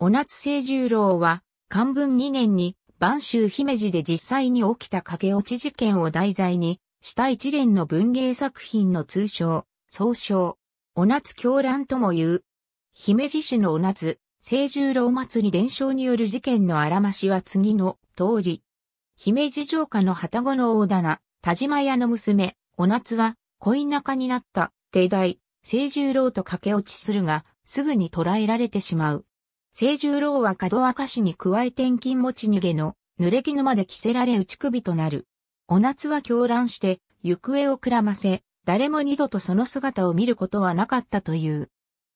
小夏清十郎は、漢文2年に、晩州姫路で実際に起きた駆け落ち事件を題材に、した一連の文芸作品の通称、総称、小夏狂乱とも言う。姫路市の小夏、清十郎祭り伝承による事件のあらましは次の通り。姫路城下の旗子の大棚、田島屋の娘、小夏は、恋仲になった、帝大、清十郎と駆け落ちするが、すぐに捕らえられてしまう。清十郎は門明かしに加え転勤持ち逃げの、濡れ衣まで着せられ打ち首となる。お夏は狂乱して、行方をくらませ、誰も二度とその姿を見ることはなかったという。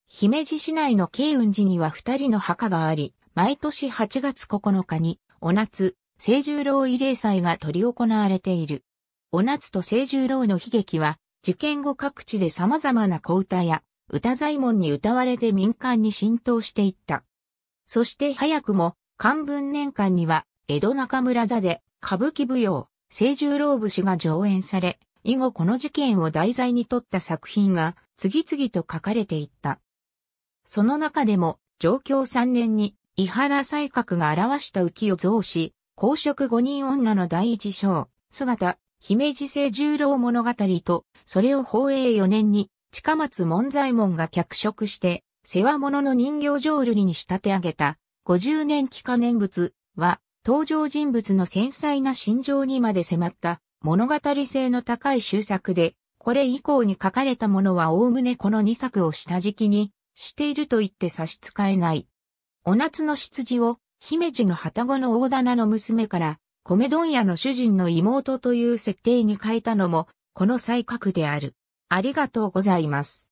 姫路市内の慶雲寺には二人の墓があり、毎年8月9日に、お夏、清十郎慰霊祭が取り行われている。お夏と清十郎の悲劇は、事件後各地で様々な小歌や、歌左衛門に歌われて民間に浸透していった。そして早くも、漢文年間には、江戸中村座で、歌舞伎舞踊、清十郎節が上演され、以後この事件を題材に撮った作品が、次々と書かれていった。その中でも、上京3年に、伊原西閣が表した浮世像し、公職五人女の第一章、姿、姫路清十郎物語と、それを放映4年に、近松門左衛門が脚色して、世話物の人形浄瑠璃に仕立て上げた50年期間念仏は登場人物の繊細な心情にまで迫った物語性の高い終作で、これ以降に書かれたものはおおむねこの2作を下敷きにしていると言って差し支えない。お夏の出自を姫路の旗子の大棚の娘から米問屋の主人の妹という設定に変えたのもこの才覚である。ありがとうございます。